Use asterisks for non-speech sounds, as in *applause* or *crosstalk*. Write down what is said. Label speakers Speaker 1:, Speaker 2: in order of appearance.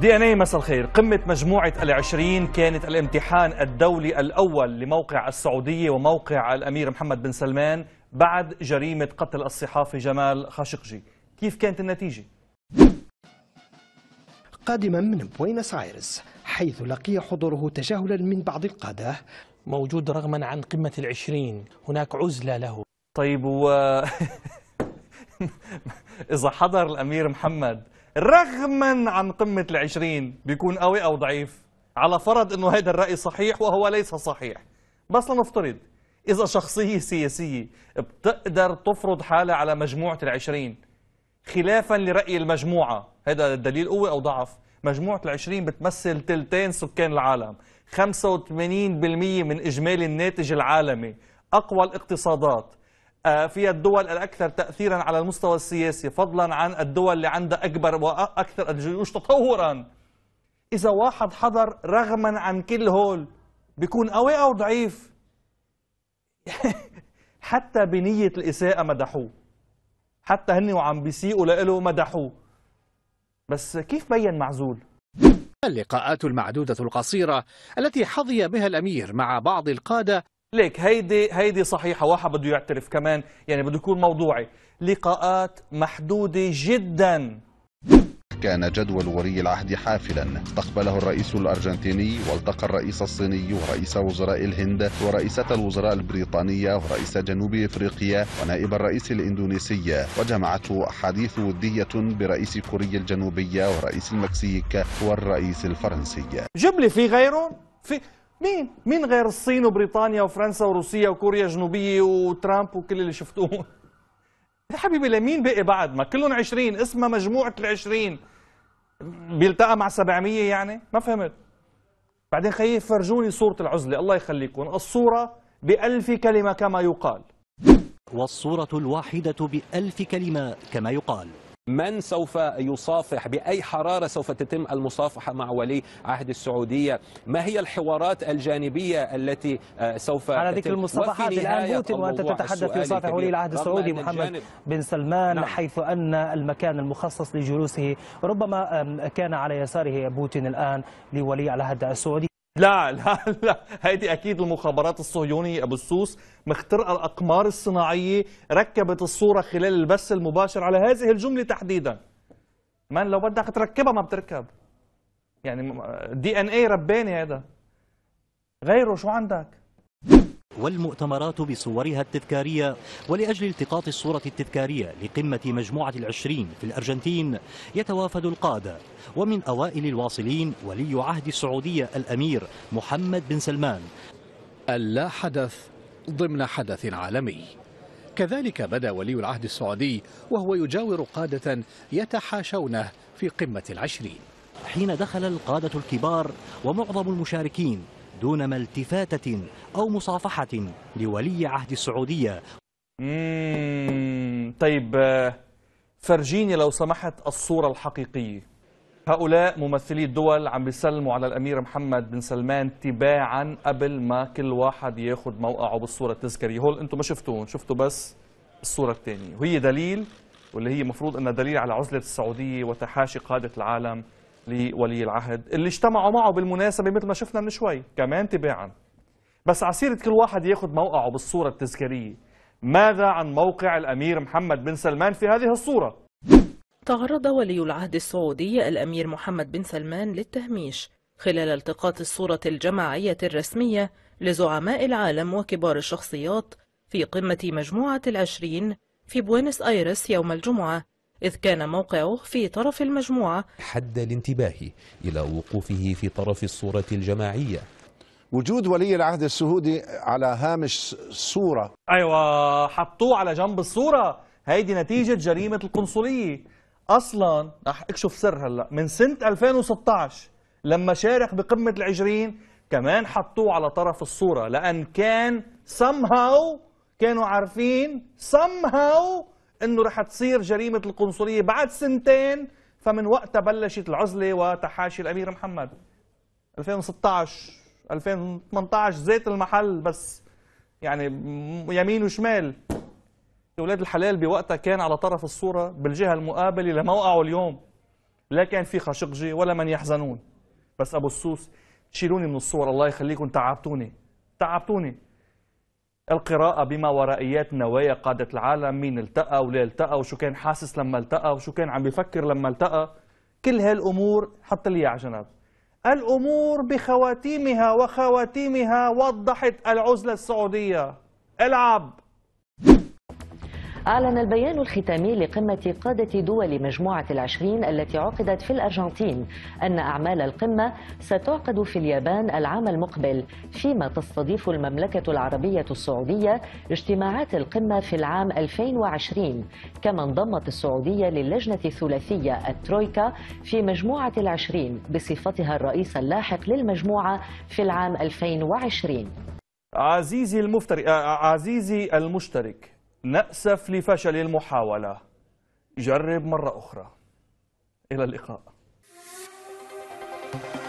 Speaker 1: دي ان اي مساء الخير قمة مجموعة العشرين كانت الامتحان الدولي الأول لموقع السعودية وموقع الأمير محمد بن سلمان بعد جريمة قتل الصحافي جمال خاشقجي كيف كانت النتيجة؟ قادما من بوينس آيرس حيث لقي حضوره تجاهلا من بعض القادة موجود رغما عن قمة العشرين هناك عزلة له طيب و... *laughs* إذا حضر الأمير محمد رغما عن قمة العشرين بيكون قوي أو ضعيف على فرض أنه هذا الرأي صحيح وهو ليس صحيح بس لنفترض إذا شخصية سياسية بتقدر تفرض حالها على مجموعة العشرين خلافا لرأي المجموعة هذا الدليل قوة أو ضعف مجموعة العشرين بتمثل تلتين سكان العالم 85% من إجمالي الناتج العالمي أقوى الاقتصادات آه، في الدول الأكثر تأثيرا على المستوى السياسي فضلا عن الدول اللي عندها أكبر وأكثر الجيوش تطورا إذا واحد حضر رغما عن كل هول بيكون قوي أو ضعيف *laughs* حتى بنية الإساءة مدحوه حتى هن وعم بيسيئوا لإله مدحوه بس كيف بين معزول؟ اللقاءات المعدودة القصيرة التي حظي بها الأمير مع بعض القادة ليك هيدي هيدي صحيحه واحد بده يعترف كمان يعني بده يكون موضوعي لقاءات محدوده جدا كان جدول ولي العهد حافلا استقبله الرئيس الأرجنتيني والتقى الرئيس الصيني ورئيس وزراء الهند ورئيسة الوزراء البريطانية ورئيس جنوب إفريقيا ونائب الرئيس الإندونيسية وجمعته أحاديث ودية برئيس كوريا الجنوبية ورئيس المكسيك والرئيس الفرنسي جبلي في غيره في مين مين غير الصين وبريطانيا وفرنسا وروسيا وكوريا الجنوبيه وترامب وكل اللي شفتوه *laughs* يا حبيبي لمين بقي بعد ما كلهم 20 اسمها مجموعه ال 20 بيلتقى مع 700 يعني ما فهمت بعدين خيي فرجوني صوره العزله الله يخليكم الصوره بألف كلمه كما يقال والصوره الواحده بألف كلمه كما يقال من سوف يصافح بأي حرارة سوف تتم المصافحة مع ولي عهد السعودية ما هي الحوارات الجانبية التي آه، سوف على ذكر المصافحات الآن بوتين وأنت تتحدث يصافح ولي العهد السعودي محمد بن سلمان نعم. حيث أن المكان المخصص لجلوسه ربما كان على يساره بوتين الآن لولي العهد السعودي لا لا لا هيدي اكيد المخابرات الصهيونيه ابو السوس مخترقه الاقمار الصناعيه ركبت الصوره خلال البث المباشر على هذه الجمله تحديدا من لو بدك تركبها ما بتركب يعني آه، دي ان اي رباني هذا غيره شو عندك والمؤتمرات بصورها التذكارية ولأجل التقاط الصورة التذكارية لقمة مجموعة العشرين في الأرجنتين يتوافد القادة ومن أوائل الواصلين ولي عهد السعودية الأمير محمد بن سلمان اللا حدث ضمن حدث عالمي كذلك بدا ولي العهد السعودي وهو يجاور قادة يتحاشونه في قمة العشرين حين دخل القادة الكبار ومعظم المشاركين دونما التفاتة أو مصافحة لولي عهد السعودية طيب آه، فرجيني لو سمحت الصورة الحقيقية هؤلاء ممثلي الدول عم بيسلموا على الأمير محمد بن سلمان تباعا قبل ما كل واحد ياخد موقعه بالصورة التذكارية هول أنتم ما شفتوهم شفتوا بس الصورة الثانية وهي دليل واللي هي مفروض أنها دليل على عزلة السعودية وتحاشي قادة العالم لولي العهد اللي اجتمعوا معه بالمناسبة مثل ما شفنا من شوي كمان تباعا بس عسيرة كل واحد ياخذ موقعه بالصورة التذكارية ماذا عن موقع الأمير محمد بن سلمان في هذه الصورة؟ تعرض ولي العهد السعودي الأمير محمد بن سلمان للتهميش خلال التقاط الصورة الجماعية الرسمية لزعماء العالم وكبار الشخصيات في قمة مجموعة العشرين في بوينس آيرس يوم الجمعة إذ كان موقعه في طرف المجموعة حد الانتباه إلى وقوفه في طرف الصورة الجماعية وجود ولي العهد السعودي على هامش صورة أيوة حطوه على جنب الصورة هيدي نتيجة جريمة القنصلية أصلا رح اكشف سر هلأ من سنة 2016 لما شارك بقمة العجرين كمان حطوه على طرف الصورة لأن كان somehow كانوا عارفين somehow انه رح تصير جريمه القنصليه بعد سنتين فمن وقتها بلشت العزله وتحاشي الامير محمد 2016 2018 زيت المحل بس يعني يمين وشمال اولاد الحلال بوقتها كان على طرف الصوره بالجهه المقابله لموقعه اليوم لا كان في خاشقجي ولا من يحزنون بس ابو السوس تشيلوني من الصور الله يخليكم تعبتوني تعبتوني القراءة بما ورائيات نوايا قادة العالم مين التقى وليه التقى وشو كان حاسس لما التقى وشو كان عم بيفكر لما التقى كل هالأمور حط لي على جنب الأمور بخواتيمها وخواتيمها وضحت العزلة السعودية العب أعلن البيان الختامي لقمة قادة دول مجموعة العشرين التي عقدت في الأرجنتين أن أعمال القمة ستعقد في اليابان العام المقبل فيما تستضيف المملكة العربية السعودية اجتماعات القمة في العام 2020 كما انضمت السعودية للجنة الثلاثية الترويكا في مجموعة العشرين بصفتها الرئيس اللاحق للمجموعة في العام 2020 عزيزي المفترق آه، آه، عزيزي المشترك نأسف لفشل المحاولة جرب مرة أخرى إلى اللقاء